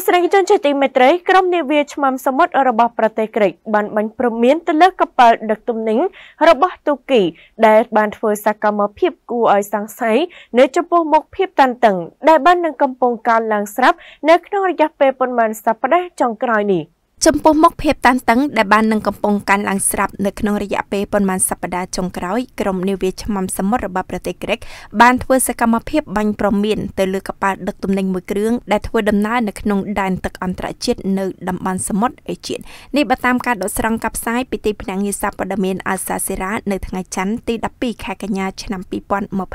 លោកស្រីជនជាទីមេត្រីក្រុមនាវាឆ្មាំសមុទ្ររបស់ប្រទេសក្រិក បានបាញ់ព្រមានទៅលើកប៉ាល់ដឹកទំនិញរបស់ទូគី ដែលបានធ្វើសកម្មភាពគួរឲ្យសង្ស័យនៅចំពោះមុខភាពតានតឹងដែលបាននឹងកំពុងកើនឡើងស្រាប់នៅក្នុងរយៈពេលប្រមាណសប្តាហ៍ចុងក្រោយនេះ។ចំពោះមុខភាពតានតឹងដែលបាននឹងកំពុងកើនឡើងស្រាប់នៅក្នុងរយៈពេលប្រមាណសប្តាហ៍ចុងក្រោយ ក្រុមនាវាឆ្មាំសមុទ្ររបស់ប្រទេសក្រិកបានធ្វើសកម្មភាពបាញ់ប្រមានទៅលើកប៉ាល់ដឹកទំនិញមួយគ្រឿងដែលធ្វើដំណើរនៅក្នុងដែនទឹកអន្តរជាតិនៅតំបន់សមុទ្រអេជៀននេះបើតាមការដកស្រង់ការផ្សាយពីទីភ្នាក់ងារសារព័ត៌មានអាសាសេរ៉ានៅថ្ងៃច័ន្ទទី12ខែកញ្ញាឆ្នាំ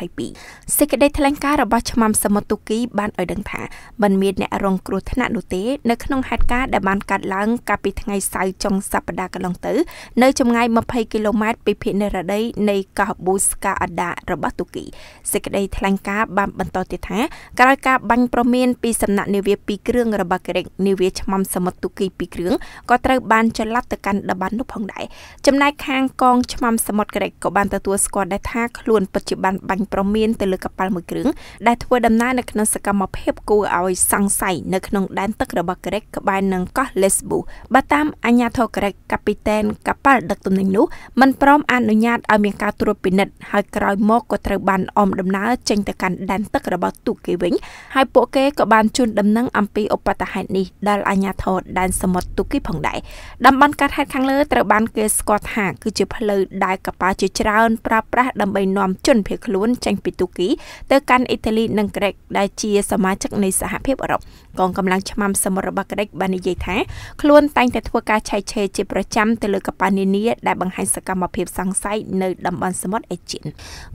2022សេចក្តីថ្លែងការណ៍របស់ឆ្មាំសមុទ្រទូគីបានឲ្យដឹងថាមិនមានអ្នករងគ្រោះថ្នាក់នោះទេនៅក្នុងហេតុការណ៍ដែលបានកើតឡើងកាលពីថ្ងៃសៅរ៍ចុងសប្តាហ៍កន្លងទៅនៅចម្ងាយ20គីឡូម៉ែត្រពីភាគនិរតីនៃកោះប៊ូស្កាអាដារបស់ទូគីសេចក្តីថ្លែងការណ៍បានបន្តទៀតថាក្រោយការបាញ់ប្រមានពីសំណាក់នាវាពីរគ្រឿងរបស់ក្រិកនាវាឆ្មាំសមុទ្រទូគីពីរគ្រឿងក៏ត្រូវបានចល័តទៅកាន់តំបន់នោះផងដែរចំណែកខាងកងឆ្មាំសមុទ្រក្រិកក៏បានទទួលស្គាល់ដែរថាខ្លួនពិតជាបានបាញ់ប្រមានទៅលើកប៉ាល់មួយគ្រឿងដែលធ្វើដំណើរនៅក្នុងសកម្មភាពគួរឲ្យសង្ស័យនៅក្នុងដែនទឹករបស់ក្រិកក្បែរនឹងកោះ Lesbos បើតាមអាញាធរក្រិកកាពីតែនកាប៉ាល់ដឹកទំនិញនោះមិនព្រម អនុញ្ញាតឲ្យមានការត្រួតពិនិត្យហើយក្រោយមកក៏ត្រូវបានអមដំណើរចេញទៅកាន់ដែនទឹករបស់ទូកគេវិញហើយពួកគេក៏បានជូនដំណឹងអំពីឧបតហេតុនេះដល់អាញាធរដែនសមុទ្រទូកគេផងដែរតំបន់កាត់ហេតុខាងលើត្រូវបាន គេស្គាល់ថាគឺជាផ្លូវដែលកប៉ាល់ជាច្រើនប្រើប្រាស់ដើម្បីនាំជនភៀសខ្លួនចេញពីទូគីទៅកាន់អ៊ីតាលីនិងក្រិកដែលជាសមាជិកនៃសហភាពអឺរ៉ុបកងកម្លាំងឆ្មាំសមុទ្ររបស់ក្រិកបាននិយាយថាខ្លួនខ្លួនតែងតែធ្វើការឆែកឆេរជាប្រចាំទៅលើកប៉ាល់នានាដែលបង្ហាញសកម្មភាពសង្ស័យនៅតំបន់សមុទ្រអេជៀន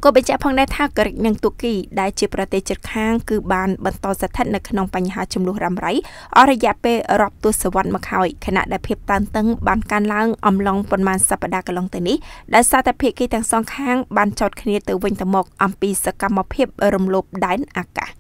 ក៏បញ្ជាក់ផងដែរថាក្រិកនិងទូគីដែលជាប្រទេសជិតខាងគឺបានបន្តស្ថិតនៅក្នុងបញ្ហាចំនួនរ៉ាំរ៉ៃអស់រយៈពេលរាប់ទសវត្សរ៍មកហើយខណៈដែលភាពតានតឹងបានកើនឡើងអំឡុងប៉ុន្មានសប្តាហ៍កន្លងទៅនេះដែលសារតែភាគីទាំងសងខាងបានចោទគ្នាទៅវិញទៅមកអំពីសកម្មភាពរំលោភដែនអាកាស